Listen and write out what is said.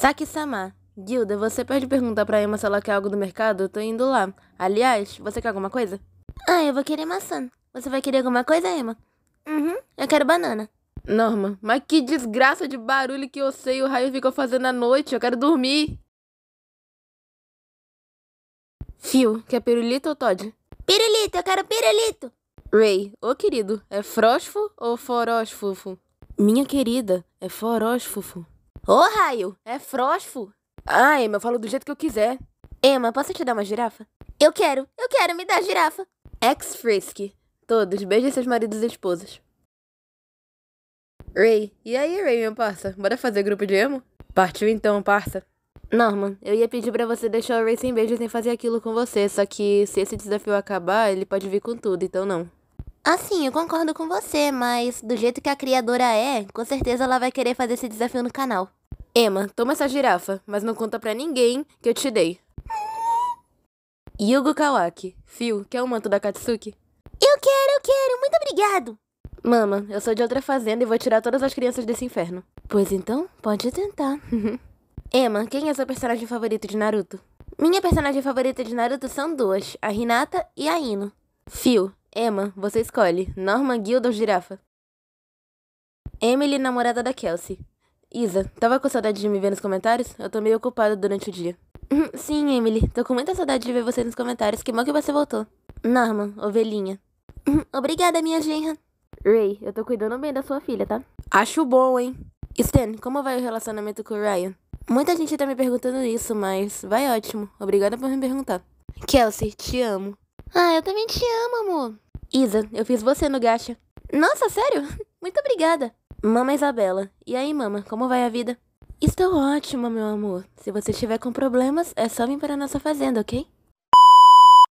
Saki-sama, Guilda, você pode perguntar pra Emma se ela quer algo do mercado? Eu tô indo lá. Aliás, você quer alguma coisa? Ah, eu vou querer maçã. Você vai querer alguma coisa, Emma? Uhum, eu quero banana. Norma, mas que desgraça de barulho que eu sei o raio ficou fazendo à noite. Eu quero dormir. Fio, quer pirulito ou Todd? Pirulito, eu quero pirulito. Ray, ô querido, é frósfo ou forósfufo? Minha querida, é forósfufo. Ô, oh, raio, é frosfo. Ah, Emma, eu falo do jeito que eu quiser. Emma, posso te dar uma girafa? Eu quero, eu quero, me dá girafa. Ex-Frisk. Todos, beijem seus maridos e esposas. Ray, e aí, Ray, meu parça? Bora fazer grupo de emo? Partiu então, parça. Norman, eu ia pedir para você deixar o Ray sem beijo sem fazer aquilo com você, só que se esse desafio acabar, ele pode vir com tudo, então não. Assim, eu concordo com você, mas do jeito que a criadora é, com certeza ela vai querer fazer esse desafio no canal. Emma, toma essa girafa, mas não conta pra ninguém que eu te dei. Yugo Kawaki. Fio, quer o manto da Katsuki? Eu quero, eu quero, muito obrigado! Mama, eu sou de outra fazenda e vou tirar todas as crianças desse inferno. Pois então, pode tentar. Uhum. Emma, quem é seu personagem favorito de Naruto? Minha personagem favorita de Naruto são duas, a Hinata e a Ino. Fio, Emma, você escolhe. Norman Guilda, ou Girafa? Emily, namorada da Kelsey. Isa, tava com saudade de me ver nos comentários? Eu tô meio ocupada durante o dia. Sim, Emily, tô com muita saudade de ver você nos comentários. Que mal que você voltou. Norman, ovelhinha. Obrigada, minha genra. Ray, eu tô cuidando bem da sua filha, tá? Acho bom, hein? Stan, como vai o relacionamento com o Ryan? Muita gente tá me perguntando isso, mas vai ótimo. Obrigada por me perguntar. Kelsey, te amo. Ah, eu também te amo, amor. Isa, eu fiz você no gacha. Nossa, sério? Muito obrigada. Mama Isabela, e aí, mama, como vai a vida? Estou ótima, meu amor. Se você tiver com problemas, é só vir para a nossa fazenda, ok?